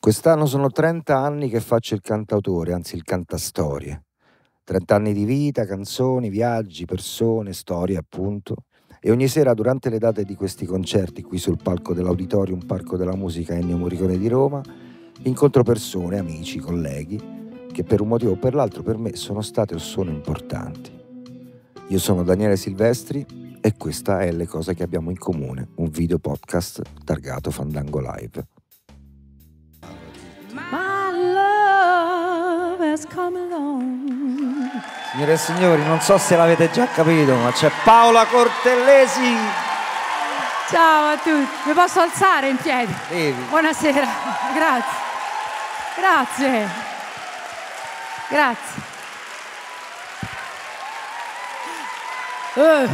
Quest'anno sono 30 anni che faccio il cantautore, anzi il cantastorie. 30 anni di vita, canzoni, viaggi, persone, storie appunto. E ogni sera durante le date di questi concerti qui sul palco dell'Auditorium Parco della Musica Ennio Morricone di Roma, incontro persone, amici, colleghi che per un motivo o per l'altro per me sono state o sono importanti. Io sono Daniele Silvestri e questa è Le cose che abbiamo in comune, un video podcast targato Fandango Live. Signore e signori, non so se l'avete già capito, ma c'è Paola Cortellesi. Ciao a tutti, mi posso alzare in piedi? Devi. Buonasera, grazie. Grazie. Grazie. Uh.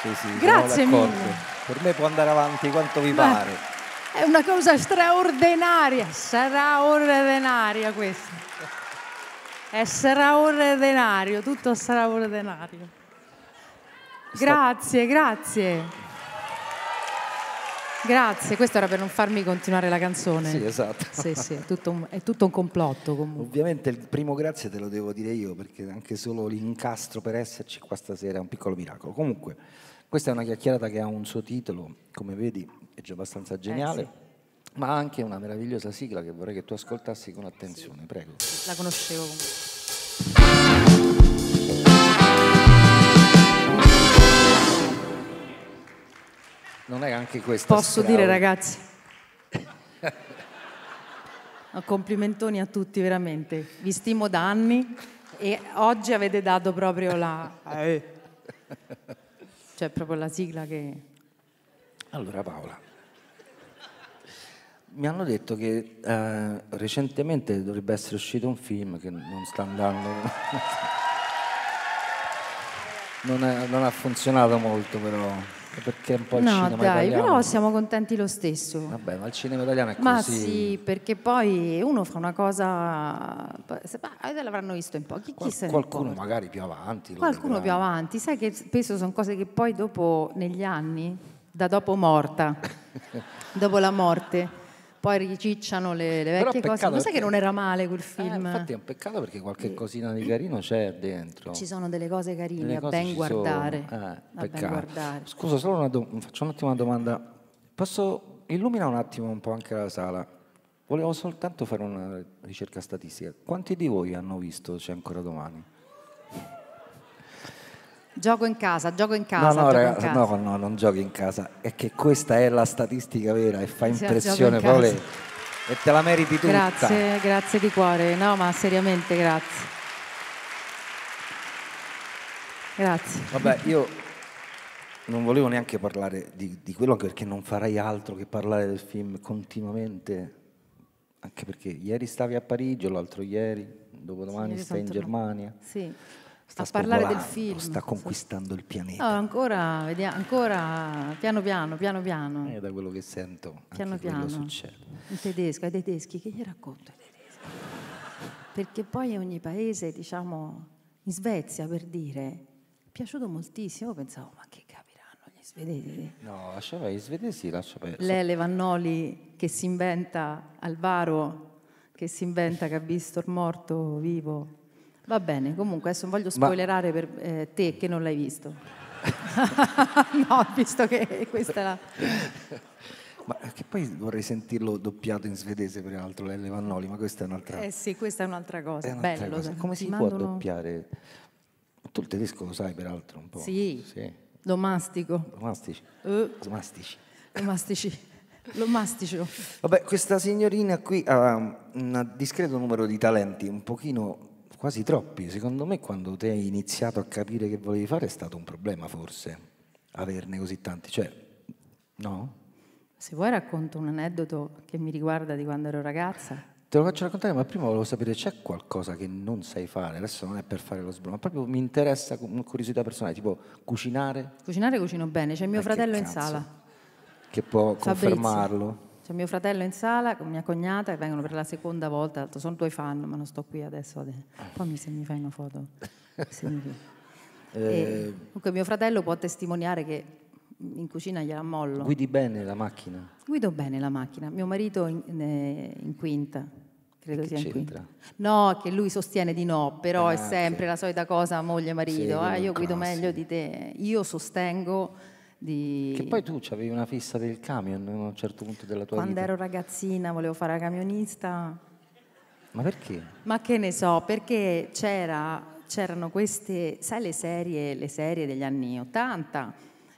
Sì, sì, Grazie mille. Per me può andare avanti quanto vi Ma pare. È una cosa straordinaria, sarà ordinaria questa. È straordinario, tutto straordinario. Grazie, grazie. Grazie, questo era per non farmi continuare la canzone. Sì, esatto. Sì, sì, è tutto un, è tutto un complotto comunque. Ovviamente il primo grazie te lo devo dire io, perché anche solo l'incastro per esserci qua stasera è un piccolo miracolo. Comunque, questa è una chiacchierata che ha un suo titolo, come vedi è già abbastanza geniale, eh, sì. ma ha anche una meravigliosa sigla che vorrei che tu ascoltassi con attenzione, prego. La conoscevo comunque. non è anche questo. Posso strau... dire ragazzi? Complimentoni a tutti, veramente. Vi stimo da anni e oggi avete dato proprio la... Ah, eh. cioè proprio la sigla che... Allora Paola, mi hanno detto che eh, recentemente dovrebbe essere uscito un film che non sta andando... non, è, non ha funzionato molto però... Perché è un po' il no, cinema dai, italiano. però siamo contenti lo stesso. Vabbè, ma il cinema italiano è ma così. Ma sì, perché poi uno fa una cosa. Ma eh, l'avranno visto un po'. Chi, Qual- chi qualcuno magari più avanti. Qualcuno più avanti, sai che spesso sono cose che poi dopo, negli anni, da dopo morta, dopo la morte poi ricicciano le, le vecchie cose. Ma sai che non era male quel eh, film? Eh, infatti è un peccato perché qualche eh. cosina di carino c'è dentro. Ci sono delle cose carine delle cose a ben guardare. Sono... Eh, a ben guardare. Scusa, solo una do... faccio un'ottima domanda. Posso illuminare un attimo un po' anche la sala? Volevo soltanto fare una ricerca statistica. Quanti di voi hanno visto C'è ancora domani? Gioco in casa, gioco in casa. No, no, raga, casa. no, no, non giochi in casa. È che questa è la statistica vera e fa impressione, sì, Paolo. E te la meriti tutta. Grazie, grazie di cuore. No, ma seriamente grazie. Grazie. Vabbè, io non volevo neanche parlare di, di quello perché non farai altro che parlare del film continuamente. Anche perché ieri stavi a Parigi, l'altro ieri, dopodomani sì, stai in Germania. Sì sta a parlare del film. Sta conquistando il pianeta. No, ancora, vediamo, ancora piano piano, piano piano. È eh, da quello che sento, piano piano. succede. In tedesco, ai tedeschi, che gli racconto ai tedeschi? Perché poi ogni paese, diciamo, in Svezia per dire, è piaciuto moltissimo, pensavo, ma che capiranno gli svedesi? No, lascia gli svedesi lascia perdere. Lele Vannoli che si inventa, Alvaro che si inventa che ha visto il morto vivo Va bene, comunque adesso non voglio spoilerare Ma... per eh, te che non l'hai visto. no, visto che questa è la... Ma che poi vorrei sentirlo doppiato in svedese, peraltro, Lelle Vannoli, ma questa è un'altra cosa. Eh sì, questa è un'altra cosa. È un'altra Bello, cosa. Come si mandano... può doppiare? Tu il tedesco lo sai, peraltro, un po'. Sì, sì. lo mastico. mastici. Uh. Eh. Lo mastici. mastici. Lo mastico. Vabbè, questa signorina qui ha un discreto numero di talenti, un pochino quasi troppi. Secondo me quando te hai iniziato a capire che volevi fare è stato un problema forse, averne così tanti, cioè no? Se vuoi racconto un aneddoto che mi riguarda di quando ero ragazza. Te lo faccio raccontare, ma prima volevo sapere c'è qualcosa che non sai fare, adesso non è per fare lo sbrono, ma proprio mi interessa con curiosità personale, tipo cucinare. Cucinare cucino bene, c'è mio eh, fratello in sala. Che può Fabrizio. confermarlo. C'è mio fratello in sala con mia cognata che vengono per la seconda volta. Sono tuoi fan, ma non sto qui adesso. Eh. Poi se mi fai una foto. Mi... eh, comunque mio fratello può testimoniare che in cucina gliela mollo. Guidi bene la macchina? Guido bene la macchina. Mio marito in, eh, in, quinta. Credo che sia in quinta. No, che lui sostiene di no, però ah, è sempre okay. la solita cosa moglie-marito. Sì, eh, io guido meglio di te. Io sostengo di... Che poi tu avevi una fissa per il camion a un certo punto della tua Quando vita. Quando ero ragazzina volevo fare la camionista. Ma perché? Ma che ne so, perché c'era, c'erano queste, sai le serie, le serie degli anni 80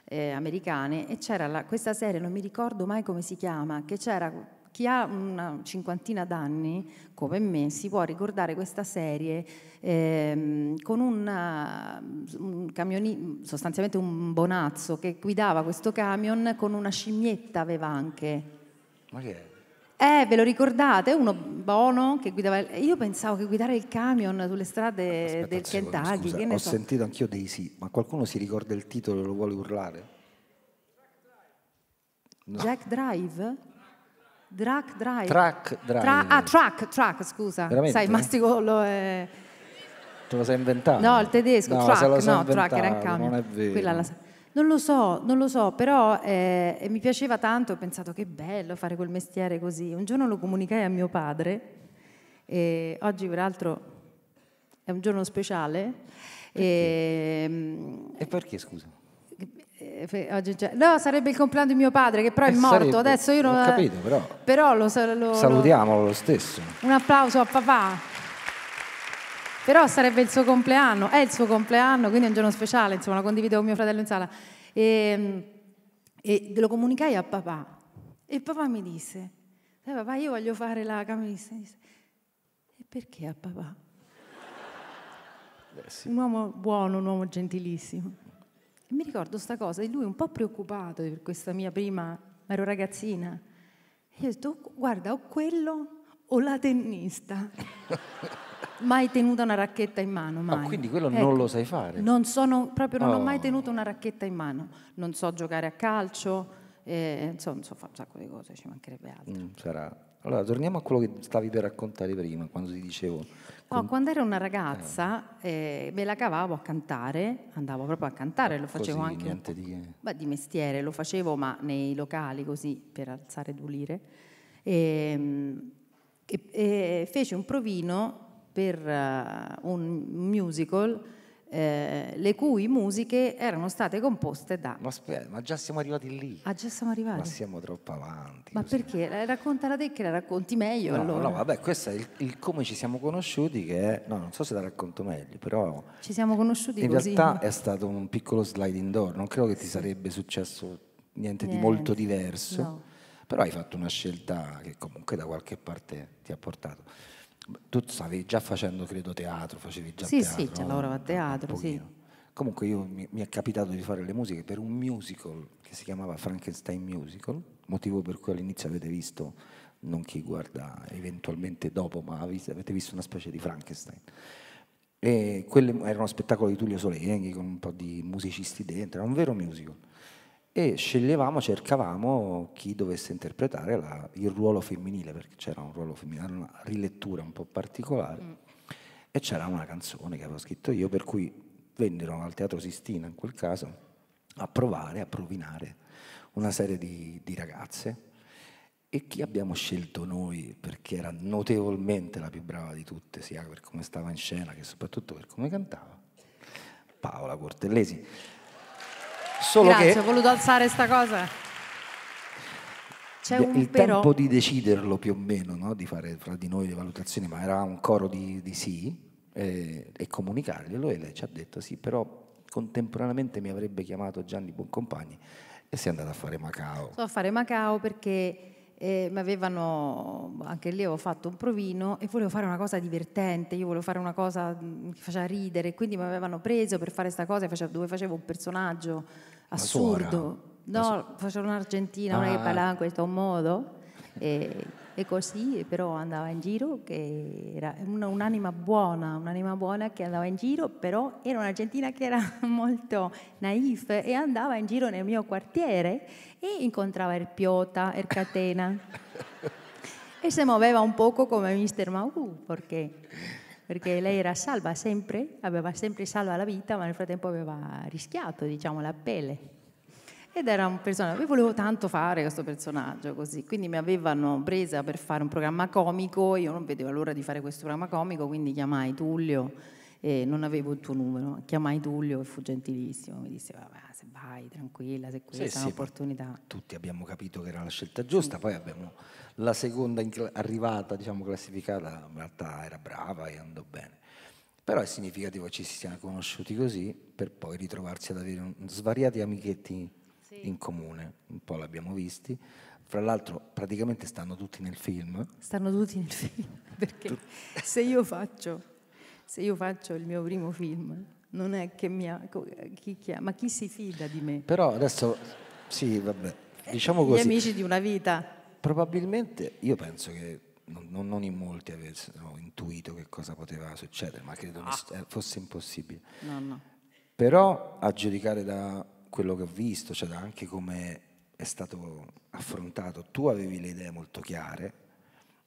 eh, americane e c'era la, questa serie, non mi ricordo mai come si chiama, che c'era chi ha una cinquantina d'anni, come me, si può ricordare questa serie ehm, con una, un camioni, sostanzialmente un bonazzo che guidava questo camion con una scimmietta aveva anche. Ma che è? Eh, ve lo ricordate? Uno Bono che guidava. Io pensavo che guidare il camion sulle strade Aspetta, del Kentucky. Scusa, ho so? sentito anch'io dei sì, ma qualcuno si ricorda il titolo e lo vuole urlare? No. Jack Drive? Drac Drive. Track Drive. Tra ah, track, track, scusa. Veramente? Sai, mastico lo è... Te lo sei inventato? No, il tedesco, no, track, no, track era in cambio. Non è vero. La... Non lo so, non lo so, però eh, mi piaceva tanto, ho pensato che bello fare quel mestiere così. Un giorno lo comunicai a mio padre, e oggi peraltro è un giorno speciale. Perché? E... Ehm, e perché scusa? Eh, no, sarebbe il compleanno di mio padre, che però è eh, morto. Sarebbe, Adesso io non. Ho capito, però. Però lo, lo salutiamolo lo stesso. Un applauso a papà. Però sarebbe il suo compleanno, è il suo compleanno, quindi è un giorno speciale, insomma, lo condivido con mio fratello in sala. E, ehm, e lo comunicai a papà. E papà mi disse: eh, Papà, io voglio fare la camionista. E perché a papà? Eh, sì. Un uomo buono, un uomo gentilissimo. E mi ricordo questa cosa e lui un po' preoccupato per questa mia prima, ero ragazzina. E io ho detto, oh, guarda, o quello o la tennista. mai tenuta una racchetta in mano, ah, mai. Ah, quindi quello ecco, non lo sai fare? Non sono, proprio non oh. ho mai oh. tenuto una racchetta in mano. Non so giocare a calcio, eh, insomma, so fare un sacco di cose, ci mancherebbe altro. Mm, sarà. Allora, torniamo a quello che stavi per raccontare prima, quando ti dicevo Oh, quando ero una eh. ragazza eh, me la cavavo a cantare, andavo proprio a cantare, ah, lo facevo così, anche niente di... Beh, di mestiere, lo facevo ma nei locali così per alzare due lire. Ehm, e, e, e fece un provino per uh, un musical eh, le cui musiche erano state composte da... Ma aspetta, ma già siamo arrivati lì. Ah, già siamo arrivati. Ma siamo troppo avanti. Ma così. perché? La, raccontala te che la racconti meglio no, allora. No, vabbè, questo è il, il, come ci siamo conosciuti che è... No, non so se la racconto meglio, però... Ci siamo conosciuti in così. In realtà è stato un piccolo slide indoor, non credo che ti sarebbe successo niente, niente. di molto diverso. No. Però hai fatto una scelta che comunque da qualche parte ti ha portato tu stavi già facendo, credo, teatro, facevi già sì, teatro. Sì, sì, no? lavoravo a teatro, sì. Comunque io, mi, mi, è capitato di fare le musiche per un musical che si chiamava Frankenstein Musical, motivo per cui all'inizio avete visto, non chi guarda eventualmente dopo, ma avete visto una specie di Frankenstein. E quelli, era uno spettacolo di Tullio Solenghi con un po' di musicisti dentro, era un vero musical e sceglievamo, cercavamo chi dovesse interpretare la, il ruolo femminile, perché c'era un ruolo femminile, una rilettura un po' particolare, mm. e c'era una canzone che avevo scritto io, per cui vennero al Teatro Sistina in quel caso a provare, a provinare una serie di, di ragazze. E chi abbiamo scelto noi, perché era notevolmente la più brava di tutte, sia per come stava in scena che soprattutto per come cantava? Paola Cortellesi Solo Grazie, che... ho voluto alzare sta cosa. C'è il però... tempo di deciderlo più o meno, no? di fare fra di noi le valutazioni, ma era un coro di, di sì eh, e comunicarglielo e lei ci ha detto sì, però contemporaneamente mi avrebbe chiamato Gianni Buoncompagni e si è andato a fare Macao. Sono a fare Macao perché e mi avevano, boh, anche lì avevo fatto un provino e volevo fare una cosa divertente, io volevo fare una cosa mhmm, che faceva ridere, quindi mi avevano preso per fare questa cosa dove facevo un personaggio assurdo. No, facevo un'argentina, ah. una che parlava in questo modo. E e così però andava in giro, che era un'anima buona, un'anima buona che andava in giro, però era un'argentina che era molto naif e andava in giro nel mio quartiere e incontrava il Ercatena. e si muoveva un poco come Mister Magu, perché, perché lei era salva sempre, aveva sempre salva la vita, ma nel frattempo aveva rischiato diciamo, la pelle ed era un personaggio, io volevo tanto fare questo personaggio così, quindi mi avevano presa per fare un programma comico, io non vedevo l'ora di fare questo programma comico, quindi chiamai Tullio e non avevo il tuo numero, chiamai Tullio e fu gentilissimo, mi disse vabbè se vai tranquilla, se questa sì, è un'opportunità. Sì, tutti abbiamo capito che era la scelta giusta, sì. poi abbiamo la seconda arrivata, diciamo classificata, in realtà era brava e andò bene. Però è significativo che ci si siano conosciuti così per poi ritrovarsi ad avere un, svariati amichetti sì. in comune, un po' l'abbiamo visti. Fra l'altro praticamente stanno tutti nel film. Stanno tutti nel film, perché se, io faccio, se io faccio il mio primo film, non è che mi ha, chi chiama, chi si fida di me? Però adesso, sì, vabbè, eh, diciamo così. Gli amici di una vita. Probabilmente, io penso che non, non in molti avessero intuito che cosa poteva succedere, ma credo ah. Eh, fosse impossibile. No, no. Però a giudicare da quello che ho visto, cioè da anche come è stato affrontato, tu avevi le idee molto chiare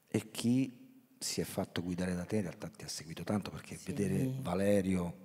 e chi si è fatto guidare da te in realtà ti ha seguito tanto perché sì. vedere Valerio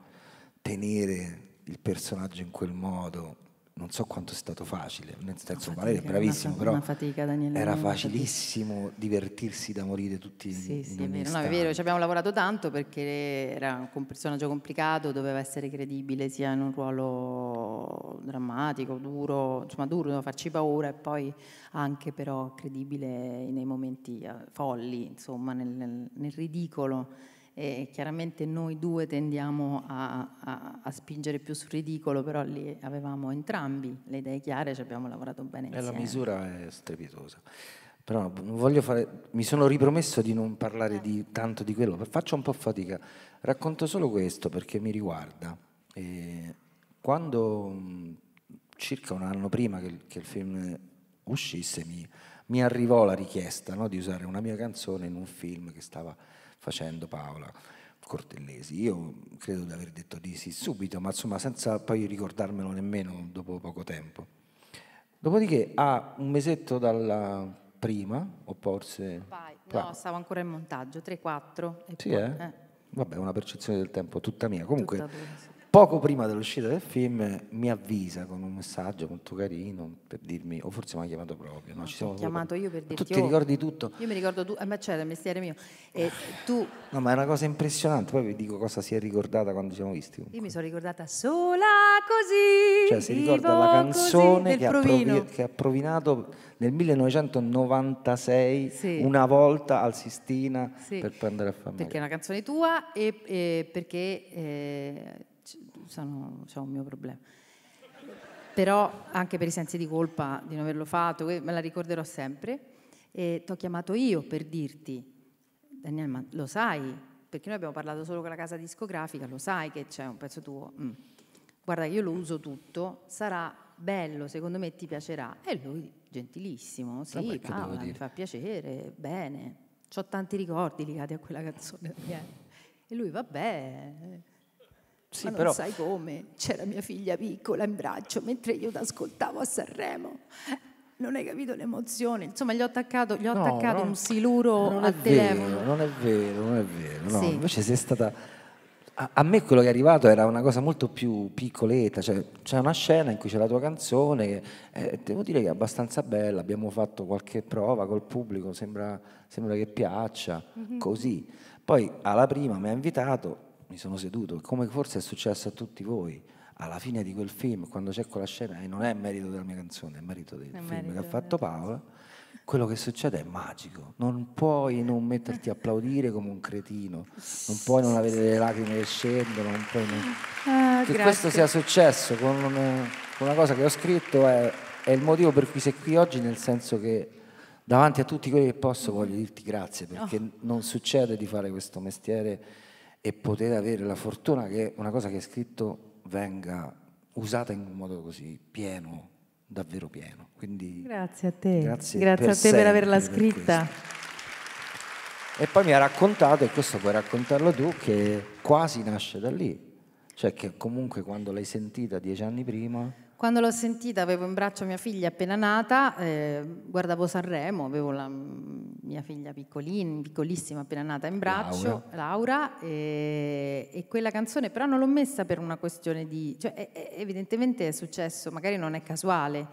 tenere il personaggio in quel modo non so quanto è stato facile, nel senso fatica, Valerio è bravissimo, però fatica, Daniele, era facilissimo divertirsi da morire tutti sì, in, sì, in è vero. No, è vero, ci abbiamo lavorato tanto perché era un personaggio complicato, doveva essere credibile sia in un ruolo drammatico, duro, insomma duro, doveva farci paura e poi anche però credibile nei momenti eh, folli, insomma nel, nel ridicolo e chiaramente noi due tendiamo a, a, a, spingere più sul ridicolo, però lì avevamo entrambi le idee chiare, ci abbiamo lavorato bene eh, insieme. E la misura è strepitosa. Però fare, mi sono ripromesso di non parlare di, tanto di quello, faccio un po' fatica. Racconto solo questo perché mi riguarda. E quando circa un anno prima che, che il film uscisse mi, mi arrivò la richiesta no, di usare una mia canzone in un film che stava facendo Paola Cortellesi. Io credo di aver detto di sì subito, ma insomma senza poi ricordarmelo nemmeno dopo poco tempo. Dopodiché a ah, un mesetto dalla prima, o forse... Vai, no, stavo ancora in montaggio, 3-4. Sì, poi, eh? Eh. Vabbè, una percezione del tempo tutta mia. Comunque, tutta poco prima dell'uscita del film mi avvisa con un messaggio molto carino per dirmi, o oh, forse mi ha chiamato proprio. No, ci siamo chiamato io per dirti. Tu ti oh, ricordi tutto? Io mi ricordo tu, eh, ma c'era il mestiere mio. E eh. tu... No, ma è una cosa impressionante, poi vi dico cosa si è ricordata quando ci siamo visti. Comunque. Io mi sono ricordata sola così. Cioè si ricorda la canzone che ha, provi- che ha, provinato nel 1996 sì. una volta al Sistina sì. per prendere a famiglia. Perché è una canzone tua e, e perché... Eh, sono, ho un mio problema. Però anche per i sensi di colpa di non averlo fatto, me la ricorderò sempre. Ti ho chiamato io per dirti, Daniel, ma lo sai, perché noi abbiamo parlato solo con la casa discografica, lo sai che c'è un pezzo tuo. Mm. Guarda, io lo uso tutto, sarà bello, secondo me ti piacerà. E lui, gentilissimo, sì, parla, mi fa piacere, bene. Ho tanti ricordi legati a quella canzone. e lui, vabbè. Sì, ma però... sai come, c'era mia figlia piccola in braccio mentre io ti ascoltavo a Sanremo. Non hai capito l'emozione, insomma gli ho attaccato, gli ho no, attaccato non, un siluro non al telefono. non è vero, non è vero, no. sì. invece sei stata... A, a me quello che è arrivato era una cosa molto più piccoletta, cioè c'è una scena in cui c'è la tua canzone, che eh, devo dire che è abbastanza bella, abbiamo fatto qualche prova col pubblico, sembra, sembra che piaccia, mm-hmm. così. Poi alla prima mi ha invitato, mi sono seduto, come forse è successo a tutti voi. Alla fine di quel film, quando c'è quella scena, e non è merito della mia canzone, è merito del è film merito che ha fatto Paola, quello che succede è magico. Non puoi non metterti a applaudire come un cretino, non puoi non avere le lacrime che scendono, non puoi non... Ah, che questo sia successo con una cosa che ho scritto è, è il motivo per cui sei qui oggi, nel senso che davanti a tutti quelli che posso voglio dirti grazie perché oh. non succede di fare questo mestiere e poter avere la fortuna che una cosa che è scritto venga usata in un modo così pieno, davvero pieno. Quindi, grazie a te, grazie, grazie a te per averla scritta. Per e poi mi ha raccontato, e questo puoi raccontarlo tu, che quasi nasce da lì, cioè che comunque quando l'hai sentita dieci anni prima quando l'ho sentita avevo in braccio mia figlia appena nata, eh, guardavo Sanremo, avevo la mia figlia piccolina, piccolissima appena nata in braccio, Laura, Laura e, e, quella canzone però non l'ho messa per una questione di... Cioè, è, è, evidentemente è successo, magari non è casuale,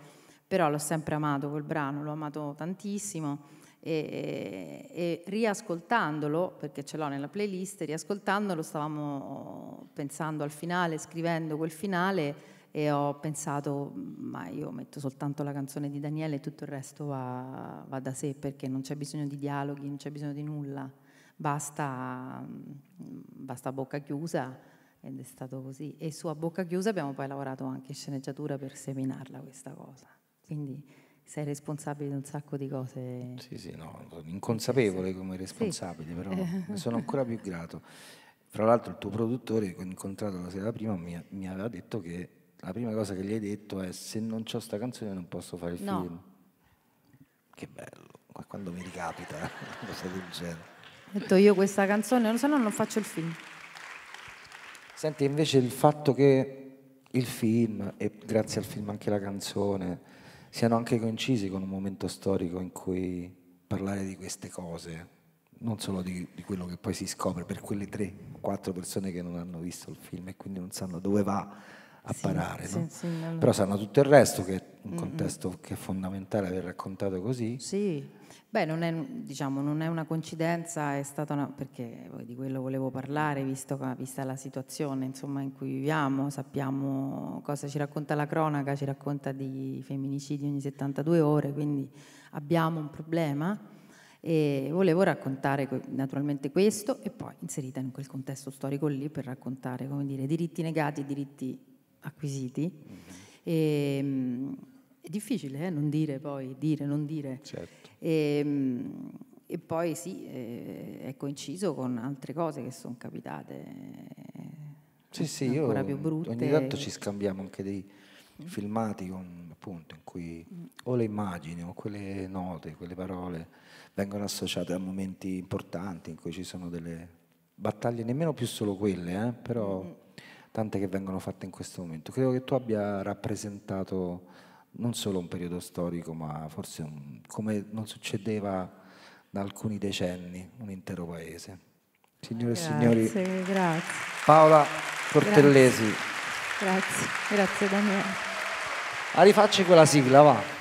però l'ho sempre amato quel brano, l'ho amato tantissimo e, e, e riascoltandolo, perché ce l'ho nella playlist, riascoltandolo stavamo pensando al finale, scrivendo quel finale e ho pensato, ma io metto soltanto la canzone di Daniele e tutto il resto va, va da sé perché non c'è bisogno di dialoghi, non c'è bisogno di nulla, basta, mm, basta bocca chiusa ed è stato così. E su A Bocca Chiusa abbiamo poi lavorato anche in sceneggiatura per seminarla questa cosa. Quindi sei responsabile di un sacco di cose. Sì, sì, no, sono inconsapevole come responsabile, sì. però ne sono ancora più grato. Fra l'altro il tuo produttore che ho incontrato la sera prima mi, mi aveva detto che la prima cosa che gli hai detto è se non c'ho sta canzone non posso fare il no. film. Che bello, ma quando mi ricapita una cosa del genere. Ho detto io questa canzone, se no non faccio il film. Senti, invece il fatto che il film e grazie al film anche la canzone siano anche coincisi con un momento storico in cui parlare di queste cose, non solo di, di, quello che poi si scopre per quelle tre o quattro persone che non hanno visto il film e quindi non sanno dove va a sì, parare. Sì, sì, non... Però sanno tutto il resto, che è un contesto mm-hmm. che è fondamentale aver raccontato così. Sì, beh, non è, diciamo, non è una coincidenza, è stata una... perché di quello volevo parlare, visto, vista la situazione insomma, in cui viviamo, sappiamo cosa ci racconta la cronaca, ci racconta di femminicidi ogni 72 ore, quindi abbiamo un problema. E volevo raccontare naturalmente questo e poi inserita in quel contesto storico lì per raccontare come dire, diritti negati e diritti acquisiti. Mhm. E, ehm, è difficile eh, non dire poi, dire, non dire. Certo. E, ehm, e, poi sì, eh, è coinciso con altre cose che sono capitate. Eh, sì, sì, ancora io, più brutte. Ogni tanto ci scambiamo anche dei filmati con, appunto, in cui mm. o le immagini o quelle note, quelle parole vengono associate a momenti importanti in cui ci sono delle battaglie, nemmeno più solo quelle, eh, però... Mm tante che vengono fatte in questo momento. Credo che tu abbia rappresentato non solo un periodo storico, ma forse un, come non succedeva da alcuni decenni un intero paese. Signore grazie, e signori, grazie. Paola Cortellesi. Grazie, grazie, grazie Daniele. A rifacci quella sigla, va.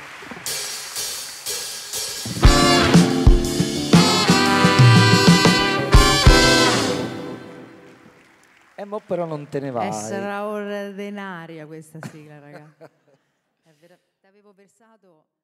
mo però non te ne vai. È straordinaria questa sigla, ragazzi. Ti avevo versato...